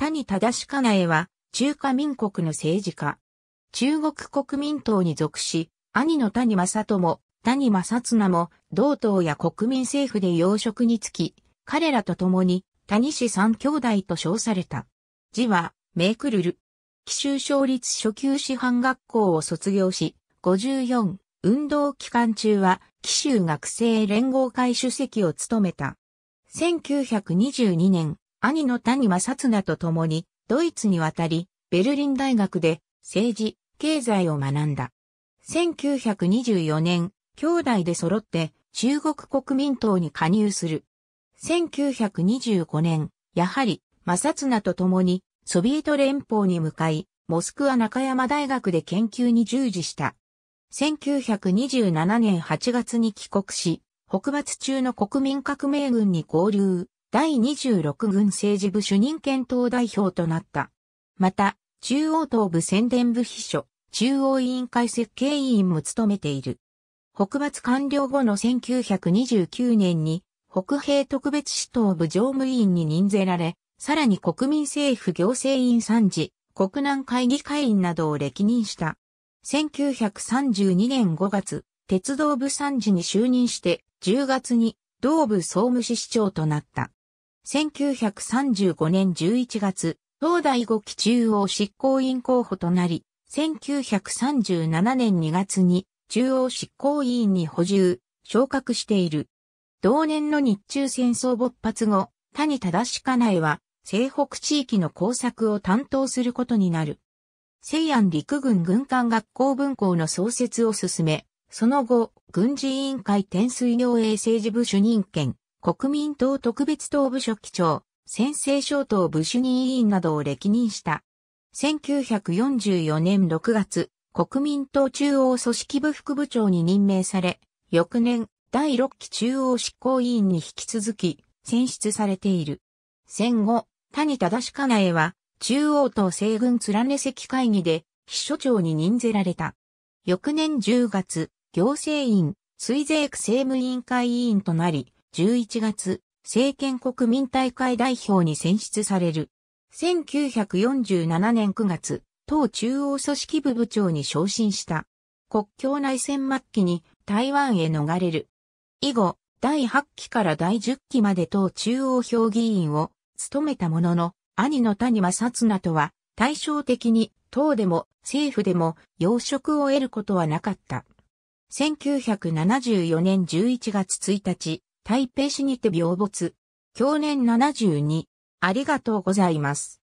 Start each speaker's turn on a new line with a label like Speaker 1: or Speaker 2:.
Speaker 1: 谷正かなえは、中華民国の政治家。中国国民党に属し、兄の谷正友、谷正綱も、同党や国民政府で要職につき、彼らと共に、谷氏三兄弟と称された。字は、メークルル。紀州小立初級師範学校を卒業し、54、運動期間中は、紀州学生連合会主席を務めた。1922年、兄の谷正綱と共に、ドイツに渡り、ベルリン大学で政治、経済を学んだ。1924年、兄弟で揃って中国国民党に加入する。1925年、やはり、正綱と共にソビエト連邦に向かい、モスクワ中山大学で研究に従事した。1927年8月に帰国し、北伐中の国民革命軍に合流。第26軍政治部主任検討代表となった。また、中央東部宣伝部秘書、中央委員会設計委員も務めている。北伐完了後の1929年に、北平特別市東部常務委員に任ぜられ、さらに国民政府行政委員参事、国南会議会員などを歴任した。1932年5月、鉄道部参事に就任して、10月に、同部総務市市長となった。1935年11月、東大五期中央執行委員候補となり、1937年2月に中央執行委員に補充、昇格している。同年の日中戦争勃発後、谷忠ないは、西北地域の工作を担当することになる。西安陸軍軍艦学校分校の創設を進め、その後、軍事委員会天水行衛政治部主任権、国民党特別党部書記長、先制小党部主任委員などを歴任した。1944年6月、国民党中央組織部副部長に任命され、翌年、第6期中央執行委員に引き続き、選出されている。戦後、谷忠かなえは、中央党西軍連ね席会議で、秘書長に任ぜられた。翌年10月、行政院、水税区政務委員会委員となり、11月、政権国民大会代表に選出される。1947年9月、党中央組織部部長に昇進した。国境内戦末期に台湾へ逃れる。以後、第8期から第10期まで党中央評議員を務めたものの、兄の谷正綱とは対照的に党でも政府でも要職を得ることはなかった。1974年11月1日、台北市にて病没。去年72。ありがとうございます。